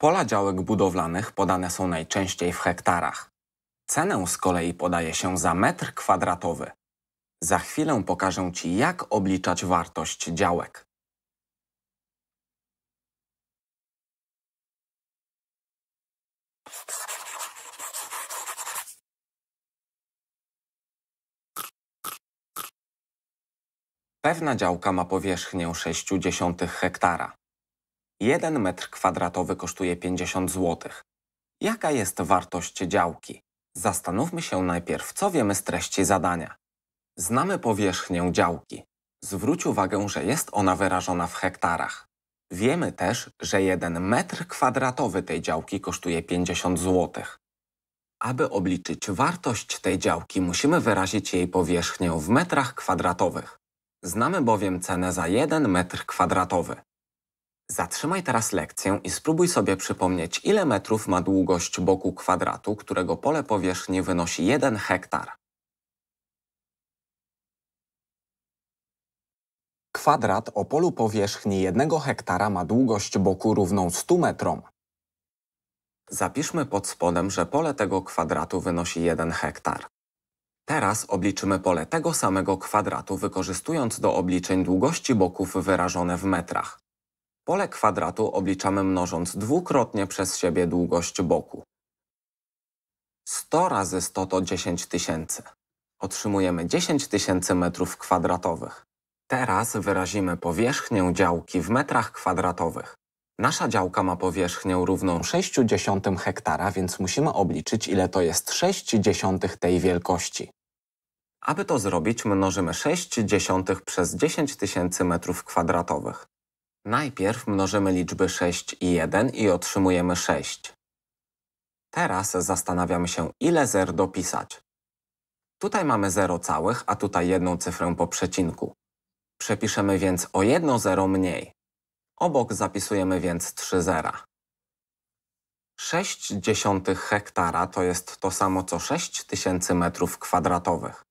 Pola działek budowlanych podane są najczęściej w hektarach. Cenę z kolei podaje się za metr kwadratowy. Za chwilę pokażę Ci, jak obliczać wartość działek. Pewna działka ma powierzchnię 0,6 hektara. 1 metr kwadratowy kosztuje 50 zł. Jaka jest wartość działki? Zastanówmy się najpierw, co wiemy z treści zadania. Znamy powierzchnię działki. Zwróć uwagę, że jest ona wyrażona w hektarach. Wiemy też, że 1 metr kwadratowy tej działki kosztuje 50 zł. Aby obliczyć wartość tej działki, musimy wyrazić jej powierzchnię w metrach kwadratowych. Znamy bowiem cenę za 1 metr kwadratowy. Zatrzymaj teraz lekcję i spróbuj sobie przypomnieć, ile metrów ma długość boku kwadratu, którego pole powierzchni wynosi 1 hektar. Kwadrat o polu powierzchni 1 hektara ma długość boku równą 100 metrom. Zapiszmy pod spodem, że pole tego kwadratu wynosi 1 hektar. Teraz obliczymy pole tego samego kwadratu, wykorzystując do obliczeń długości boków wyrażone w metrach. Pole kwadratu obliczamy mnożąc dwukrotnie przez siebie długość boku. 100 razy 100 to 10 tysięcy. Otrzymujemy 10 tysięcy metrów kwadratowych. Teraz wyrazimy powierzchnię działki w metrach kwadratowych. Nasza działka ma powierzchnię równą 0,6 hektara, więc musimy obliczyć, ile to jest 0,6 tej wielkości. Aby to zrobić, mnożymy 6 przez 10 tysięcy metrów kwadratowych. Najpierw mnożymy liczby 6 i 1 i otrzymujemy 6. Teraz zastanawiamy się, ile zer dopisać. Tutaj mamy 0 całych, a tutaj jedną cyfrę po przecinku. Przepiszemy więc o jedno 0 mniej. Obok zapisujemy więc 3 zera. 6 dziesiątych hektara to jest to samo co 6000 metrów kwadratowych.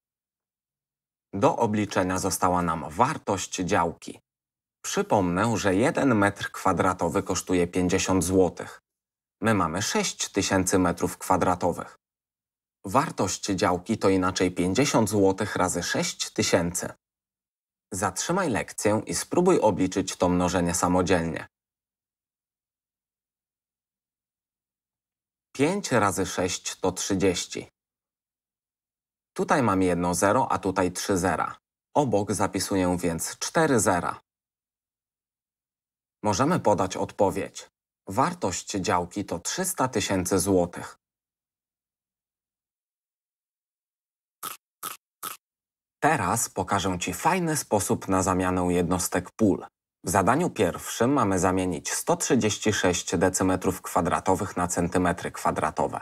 Do obliczenia została nam wartość działki. Przypomnę, że 1 metr kwadratowy kosztuje 50 zł. My mamy 6 tysięcy metrów kwadratowych. Wartość działki to inaczej 50 zł razy 6 tysięcy. Zatrzymaj lekcję i spróbuj obliczyć to mnożenie samodzielnie. 5 razy 6 to 30. Tutaj mam jedno 0, a tutaj 3 zera. Obok zapisuję więc 4 zera. Możemy podać odpowiedź. Wartość działki to 300 tysięcy złotych. Teraz pokażę Ci fajny sposób na zamianę jednostek pól. W zadaniu pierwszym mamy zamienić 136 dm kwadratowych na centymetry kwadratowe.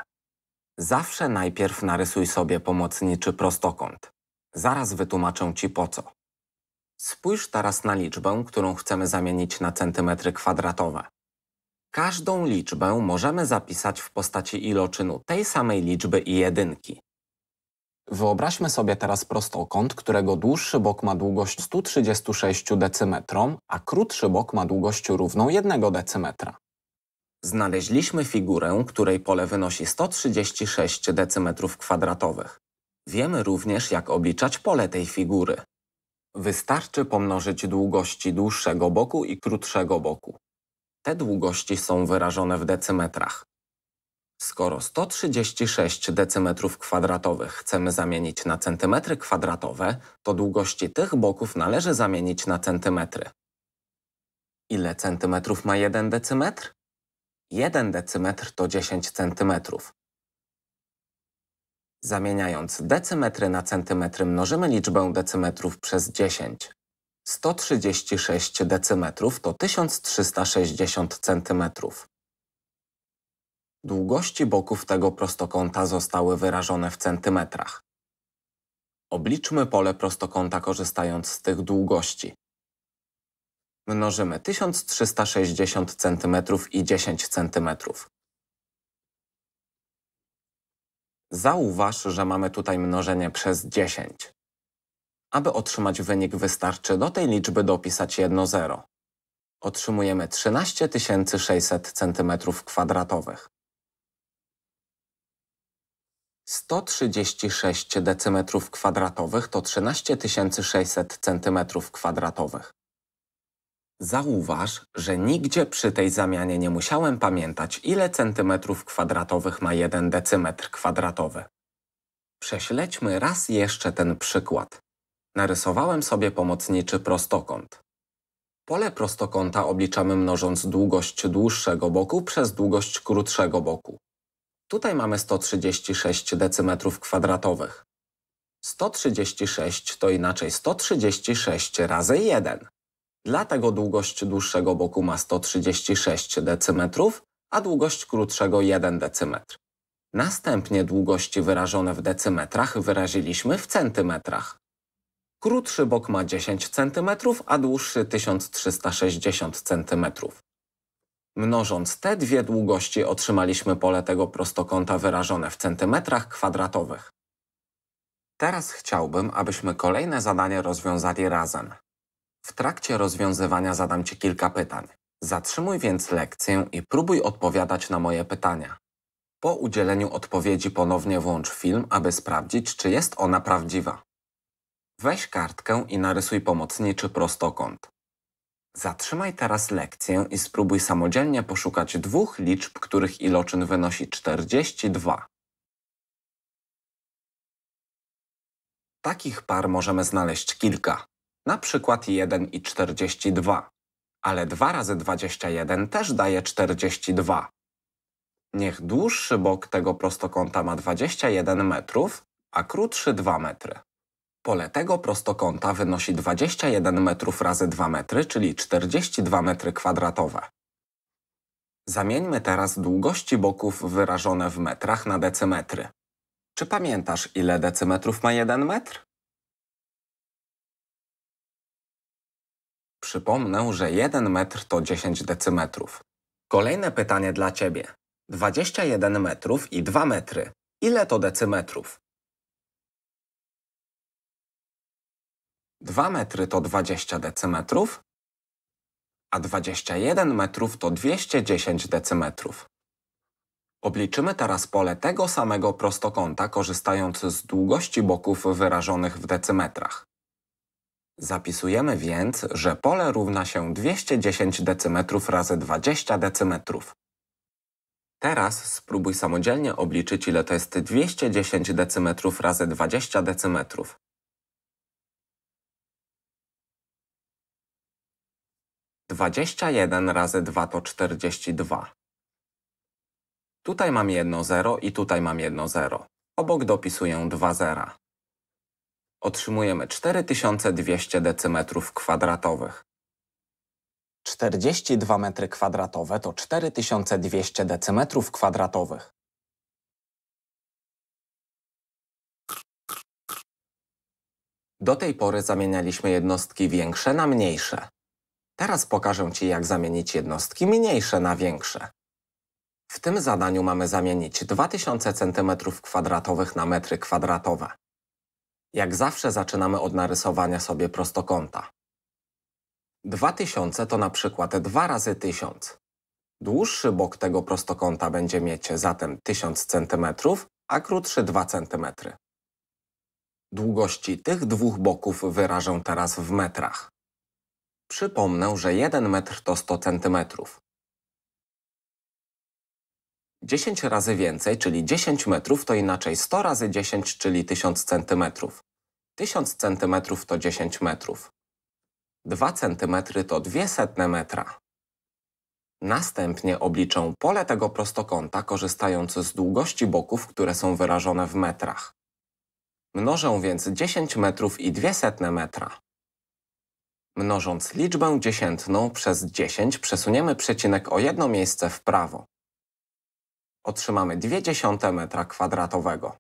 Zawsze najpierw narysuj sobie pomocniczy prostokąt. Zaraz wytłumaczę Ci po co. Spójrz teraz na liczbę, którą chcemy zamienić na centymetry kwadratowe. Każdą liczbę możemy zapisać w postaci iloczynu tej samej liczby i jedynki. Wyobraźmy sobie teraz prostokąt, którego dłuższy bok ma długość 136 decymetrom, a krótszy bok ma długość równą 1 decymetra. Znaleźliśmy figurę, której pole wynosi 136 decymetrów kwadratowych. Wiemy również, jak obliczać pole tej figury. Wystarczy pomnożyć długości dłuższego boku i krótszego boku. Te długości są wyrażone w decymetrach. Skoro 136 decymetrów kwadratowych chcemy zamienić na centymetry kwadratowe, to długości tych boków należy zamienić na centymetry. Ile centymetrów ma 1 decymetr? 1 decymetr to 10 centymetrów. Zamieniając decymetry na centymetry mnożymy liczbę decymetrów przez 10. 136 decymetrów to 1360 centymetrów. Długości boków tego prostokąta zostały wyrażone w centymetrach. Obliczmy pole prostokąta korzystając z tych długości. Mnożymy 1360 cm i 10 cm. Zauważ, że mamy tutaj mnożenie przez 10. Aby otrzymać wynik wystarczy do tej liczby dopisać jedno zero. Otrzymujemy 13 600 cm2. 136 dm2 to 13 600 cm 2 Zauważ, że nigdzie przy tej zamianie nie musiałem pamiętać, ile centymetrów kwadratowych ma jeden decymetr kwadratowy. Prześledźmy raz jeszcze ten przykład. Narysowałem sobie pomocniczy prostokąt. Pole prostokąta obliczamy mnożąc długość dłuższego boku przez długość krótszego boku. Tutaj mamy 136 decymetrów kwadratowych. 136 to inaczej 136 razy 1. Dlatego długość dłuższego boku ma 136 decymetrów, a długość krótszego 1 decymetr. Następnie długości wyrażone w decymetrach wyraziliśmy w centymetrach. Krótszy bok ma 10 cm, a dłuższy 1360 cm. Mnożąc te dwie długości otrzymaliśmy pole tego prostokąta wyrażone w centymetrach kwadratowych. Teraz chciałbym, abyśmy kolejne zadanie rozwiązali razem. W trakcie rozwiązywania zadam Ci kilka pytań. Zatrzymuj więc lekcję i próbuj odpowiadać na moje pytania. Po udzieleniu odpowiedzi ponownie włącz film, aby sprawdzić, czy jest ona prawdziwa. Weź kartkę i narysuj pomocniczy prostokąt. Zatrzymaj teraz lekcję i spróbuj samodzielnie poszukać dwóch liczb, których iloczyn wynosi 42. Takich par możemy znaleźć kilka na przykład 1 i 42. Ale 2 razy 21 też daje 42. Niech dłuższy bok tego prostokąta ma 21 metrów, a krótszy 2 metry. Pole tego prostokąta wynosi 21 metrów razy 2 metry, czyli 42 metry kwadratowe. Zamieńmy teraz długości boków wyrażone w metrach na decymetry. Czy pamiętasz, ile decymetrów ma 1 metr? Przypomnę, że 1 metr to 10 decymetrów. Kolejne pytanie dla Ciebie. 21 metrów i 2 metry. Ile to decymetrów? 2 metry to 20 decymetrów, a 21 metrów to 210 decymetrów. Obliczymy teraz pole tego samego prostokąta, korzystając z długości boków wyrażonych w decymetrach. Zapisujemy więc, że pole równa się 210 dm razy 20 dm. Teraz spróbuj samodzielnie obliczyć, ile to jest 210 dm razy 20 dm. Dwadzieścia jeden razy dwa to czterdzieści dwa. Tutaj mam jedno zero i tutaj mam jedno zero. Obok dopisuję dwa zera otrzymujemy 4200 decymetrów kwadratowych. 42 metry kwadratowe to 4200 decymetrów kwadratowych. Do tej pory zamienialiśmy jednostki większe na mniejsze. Teraz pokażę Ci, jak zamienić jednostki mniejsze na większe. W tym zadaniu mamy zamienić 2000 cm2 na metry kwadratowe. Jak zawsze zaczynamy od narysowania sobie prostokąta. 2000 to na przykład 2 razy 1000. Dłuższy bok tego prostokąta będzie mieć zatem 1000 cm, a krótszy 2 cm. Długości tych dwóch boków wyrażę teraz w metrach. Przypomnę, że 1 metr to 100 cm, 10 razy więcej, czyli 10 metrów, to inaczej 100 razy 10, czyli 1000 cm. 1000 cm to 10 metrów. 2 cm to 2 setne metra. Następnie obliczę pole tego prostokąta, korzystając z długości boków, które są wyrażone w metrach. Mnożę więc 10 metrów i 2 setne metra. Mnożąc liczbę dziesiętną przez 10 przesuniemy przecinek o jedno miejsce w prawo otrzymamy 0,2 metra kwadratowego.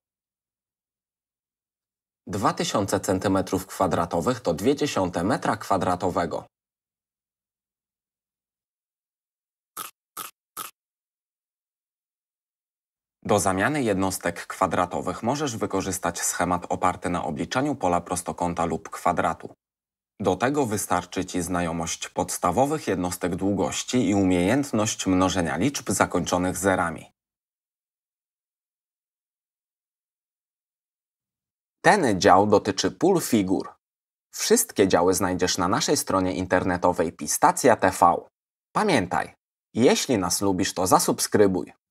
2000 cm2 to 0,2 metra kwadratowego. Do zamiany jednostek kwadratowych możesz wykorzystać schemat oparty na obliczaniu pola prostokąta lub kwadratu. Do tego wystarczy Ci znajomość podstawowych jednostek długości i umiejętność mnożenia liczb zakończonych zerami. Ten dział dotyczy pól figur. Wszystkie działy znajdziesz na naszej stronie internetowej Pistacja TV. Pamiętaj, jeśli nas lubisz, to zasubskrybuj.